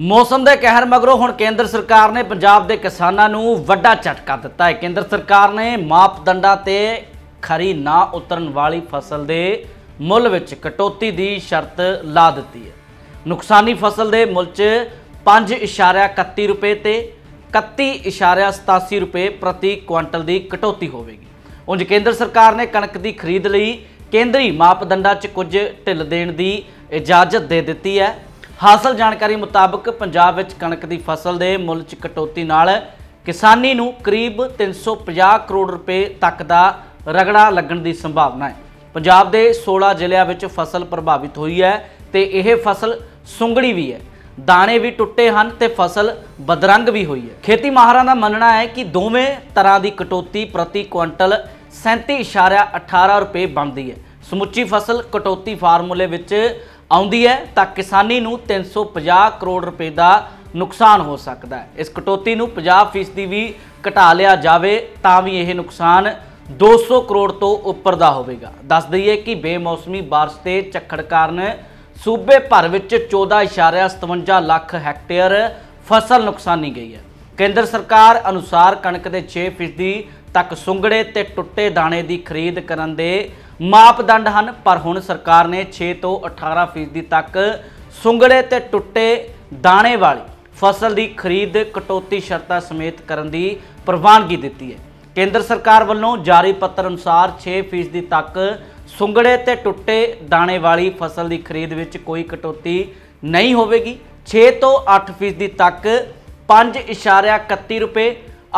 ਮੌਸਮ ਦੇ ਕਹਿਰ ਮਗਰੋਂ ਹੁਣ ਕੇਂਦਰ ਸਰਕਾਰ ਨੇ ਪੰਜਾਬ ਦੇ ਕਿਸਾਨਾਂ ਨੂੰ ਵੱਡਾ ਝਟਕਾ ਦਿੱਤਾ ਹੈ ਕੇਂਦਰ ਸਰਕਾਰ ਨੇ ਮਾਪਦੰਡਾਂ ਤੇ ਖਰੀ ਨਾ ਉਤਰਨ ਵਾਲੀ ਫਸਲ ਦੇ ਮੁੱਲ ਵਿੱਚ ਕਟੌਤੀ ਦੀ ਸ਼ਰਤ ਲਾ ਦਿੱਤੀ ਹੈ ਨੁਕਸਾਨੀ ਫਸਲ ਦੇ ਮੁੱਲ 'ਚ 5.31 ਰੁਪਏ ਤੇ 31.87 ਰੁਪਏ ਪ੍ਰਤੀ ਕੁਇੰਟਲ ਦੀ ਕਟੌਤੀ ਹੋਵੇਗੀ ਉਂਝ ਕੇਂਦਰ ਸਰਕਾਰ ਨੇ ਕਣਕ ਦੀ ਖਰੀਦ ਲਈ ਕੇਂਦਰੀ ਮਾਪਦੰਡਾਂ 'ਚ ਕੁਝ ਢਿੱਲ ਦੇਣ ਦੀ ਇਜਾਜ਼ਤ ਦੇ ਦਿੱਤੀ ਹੈ ਹਾਸਲ ਜਾਣਕਾਰੀ ਮੁਤਾਬਕ ਪੰਜਾਬ ਵਿੱਚ ਕਣਕ ਦੀ ਫਸਲ ਦੇ ਮੁੱਲ 'ਚ ਕਟੌਤੀ ਨਾਲ ਕਿਸਾਨੀ ਨੂੰ ਕਰੀਬ 350 ਕਰੋੜ ਰੁਪਏ ਤੱਕ ਦਾ ਰਗੜਾ ਲੱਗਣ ਦੀ ਸੰਭਾਵਨਾ ਹੈ ਪੰਜਾਬ ਦੇ 16 ਜ਼ਿਲ੍ਹਿਆਂ ਵਿੱਚ ਫਸਲ ਪ੍ਰਭਾਵਿਤ ਹੋਈ ਹੈ ਤੇ ਇਹ ਫਸਲ ਸੁੰਗੜੀ ਵੀ ਹੈ ਦਾਣੇ ਵੀ ਟੁੱਟੇ ਹਨ ਤੇ ਫਸਲ ਬਦਰੰਗ ਵੀ ਹੋਈ ਹੈ ਖੇਤੀ ਮਾਹਰਾਂ ਦਾ ਮੰਨਣਾ ਹੈ ਕਿ ਦੋਵੇਂ ਤਰ੍ਹਾਂ ਦੀ ਕਟੌਤੀ ਪ੍ਰਤੀ ਕੁਇੰਟਲ 37.18 ਰੁਪਏ ਬਣਦੀ ਹੈ ਸਮੁੱਚੀ ਫਸਲ ਕਟੌਤੀ ਫਾਰਮੂਲੇ ਵਿੱਚ ਆਉਂਦੀ ਹੈ ਤਾਂ ਕਿਸਾਨੀ ਨੂੰ 350 ਕਰੋੜ ਰੁਪਏ ਦਾ ਨੁਕਸਾਨ ਹੋ ਸਕਦਾ ਹੈ ਇਸ ਕਟੌਤੀ ਨੂੰ 50% ਦੀ ਵੀ ਘਟਾ ਲਿਆ ਜਾਵੇ ਤਾਂ ਵੀ ਇਹ ਨੁਕਸਾਨ 200 ਕਰੋੜ ਤੋਂ ਉੱਪਰ ਦਾ ਹੋਵੇਗਾ ਦੱਸ ਦਈਏ ਕਿ ਬੇਮੌਸਮੀ بارش ਤੇ ਝੱਖੜ ਕਾਰਨ ਸੂਬੇ ਭਰ ਵਿੱਚ 14.57 ਲੱਖ ਹੈਕਟੇਅਰ ਫਸਲ ਨੁਕਸਾਨੀ ਗਈ ਹੈ ਕੇਂਦਰ ਸਰਕਾਰ ਅਨੁਸਾਰ ਕਣਕ ਦੇ 6% ਦੀ ਤੱਕ ਸੁੰਗੜੇ ਤੇ ਟੁੱਟੇ ਦਾਣੇ ਦੀ ਖਰੀਦ ਕਰਨ ਦੇ ਮਾਪਦੰਡ ਹਨ ਪਰ ਹੁਣ ਸਰਕਾਰ ਨੇ 6 ਤੋਂ 18% ਤੱਕ ਸੁੰਗੜੇ ਤੇ ਟੁੱਟੇ ਦਾਣੇ ਵਾਲੀ ਫਸਲ ਦੀ ਖਰੀਦ ਕਟੌਤੀ ਸ਼ਰਤਾਂ ਸਮੇਤ ਕਰਨ ਦੀ ਪ੍ਰਵਾਨਗੀ ਦਿੱਤੀ ਹੈ ਕੇਂਦਰ ਸਰਕਾਰ ਵੱਲੋਂ ਜਾਰੀ ਪੱਤਰ ਅਨੁਸਾਰ 6% ਤੱਕ ਸੁੰਗੜੇ ਤੇ ਟੁੱਟੇ ਦਾਣੇ ਵਾਲੀ ਫਸਲ ਦੀ ਖਰੀਦ ਵਿੱਚ ਕੋਈ ਕਟੌਤੀ ਨਹੀਂ ਹੋਵੇਗੀ 6 ਤੋਂ 8% ਤੱਕ 5.31 ਰੁਪਏ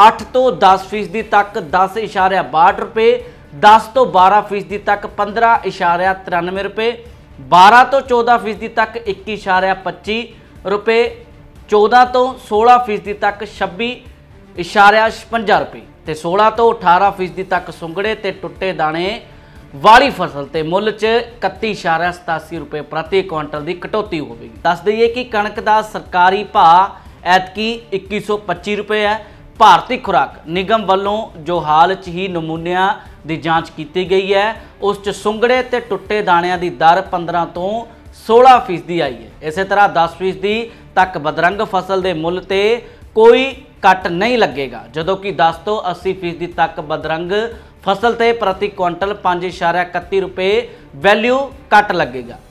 8 ਤੋਂ 10 ਫੀਸਦੀ ਤੱਕ 10.62 ਰੁਪਏ 10 ਤੋਂ 12 ਫੀਸਦੀ ਤੱਕ 15.93 ਰੁਪਏ 12 ਤੋਂ 14 ਫੀਸਦੀ ਤੱਕ 21.25 ਰੁਪਏ 14 ਤੋਂ 16 ਫੀਸਦੀ ਤੱਕ 26.56 ਰੁਪਏ ਤੇ 16 ਤੋਂ 18 ਫੀਸਦੀ ਤੱਕ ਸੁੰਗੜੇ ਤੇ ਟੁੱਟੇ ਦਾਣੇ ਵਾਲੀ ਫਸਲ ਤੇ ਮੁੱਲ 'ਚ 31.87 ਰੁਪਏ ਪ੍ਰਤੀ ਕੁਇੰਟਲ ਦੀ ਕਟੌਤੀ ਹੋਵੇਗੀ ਦੱਸ ਦਈਏ ਕਿ ਕਣਕ ਦਾ ਸਰਕਾਰੀ ਭਾਅ ਐਤਕੀ 2125 ਰੁਪਏ ਹੈ ਭਾਰਤੀ ਖੁਰਾਕ ਨਿਗਮ ਵੱਲੋਂ ਜੋ ਹਾਲ 'ਚ ਹੀ ਨਮੂਨਿਆਂ ਦੀ ਜਾਂਚ ਕੀਤੀ ਗਈ ਹੈ ਉਸ 'ਚ ਸੁੰਗੜੇ ਤੇ ਟੁੱਟੇ ਦਾਣਿਆਂ ਦੀ ਦਰ 15 ਤੋਂ 16% ਦੀ ਆਈ ਹੈ ਇਸੇ ਤਰ੍ਹਾਂ 10% ਦੀ ਤੱਕ ਬਦਰੰਗ ਫਸਲ ਦੇ ਮੁੱਲ ਤੇ ਕੋਈ ਕੱਟ ਨਹੀਂ ਲੱਗੇਗਾ ਜਦੋਂ ਕਿ 10 ਤੋਂ 80% ਦੀ ਤੱਕ ਬਦਰੰਗ ਫਸਲ ਤੇ ਪ੍ਰਤੀ ਕੁਇੰਟਲ 5.31 ਰੁਪਏ ਵੈਲਿਊ ਕੱਟ ਲੱਗੇਗਾ